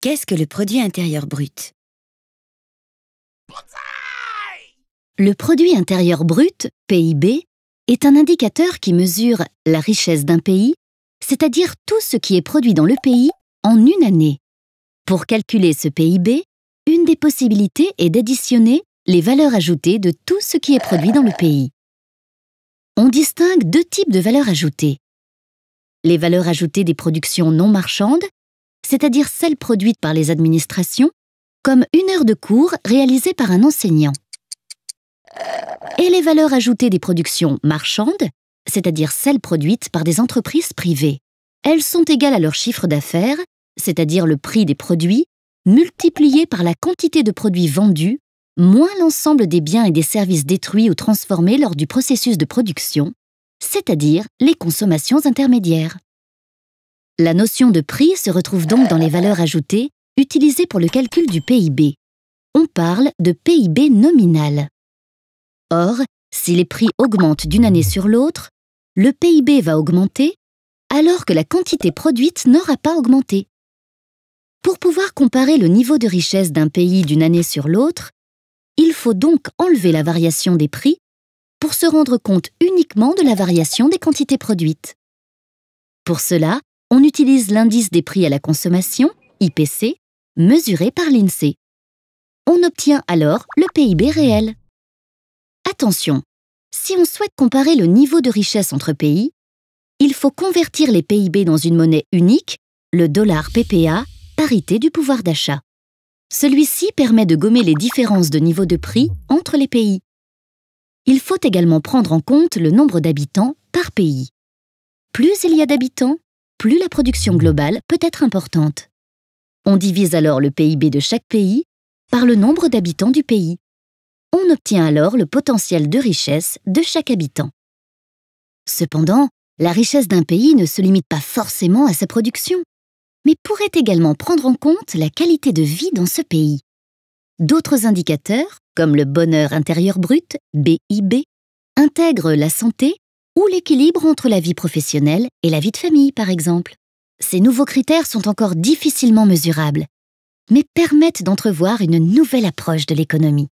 Qu'est-ce que le produit intérieur brut Le produit intérieur brut, PIB, est un indicateur qui mesure la richesse d'un pays, c'est-à-dire tout ce qui est produit dans le pays en une année. Pour calculer ce PIB, une des possibilités est d'additionner les valeurs ajoutées de tout ce qui est produit dans le pays. On distingue deux types de valeurs ajoutées les valeurs ajoutées des productions non marchandes, c'est-à-dire celles produites par les administrations, comme une heure de cours réalisée par un enseignant. Et les valeurs ajoutées des productions marchandes, c'est-à-dire celles produites par des entreprises privées. Elles sont égales à leur chiffre d'affaires, c'est-à-dire le prix des produits, multiplié par la quantité de produits vendus, moins l'ensemble des biens et des services détruits ou transformés lors du processus de production, c'est-à-dire les consommations intermédiaires. La notion de prix se retrouve donc dans les valeurs ajoutées utilisées pour le calcul du PIB. On parle de PIB nominal. Or, si les prix augmentent d'une année sur l'autre, le PIB va augmenter alors que la quantité produite n'aura pas augmenté. Pour pouvoir comparer le niveau de richesse d'un pays d'une année sur l'autre, il faut donc enlever la variation des prix pour se rendre compte uniquement de la variation des quantités produites. Pour cela, on utilise l'indice des prix à la consommation, IPC, mesuré par l'INSEE. On obtient alors le PIB réel. Attention, si on souhaite comparer le niveau de richesse entre pays, il faut convertir les PIB dans une monnaie unique, le dollar PPA, parité du pouvoir d'achat. Celui-ci permet de gommer les différences de niveau de prix entre les pays il faut également prendre en compte le nombre d'habitants par pays. Plus il y a d'habitants, plus la production globale peut être importante. On divise alors le PIB de chaque pays par le nombre d'habitants du pays. On obtient alors le potentiel de richesse de chaque habitant. Cependant, la richesse d'un pays ne se limite pas forcément à sa production, mais pourrait également prendre en compte la qualité de vie dans ce pays. D'autres indicateurs, comme le bonheur intérieur brut, BIB, intègre la santé ou l'équilibre entre la vie professionnelle et la vie de famille, par exemple. Ces nouveaux critères sont encore difficilement mesurables, mais permettent d'entrevoir une nouvelle approche de l'économie.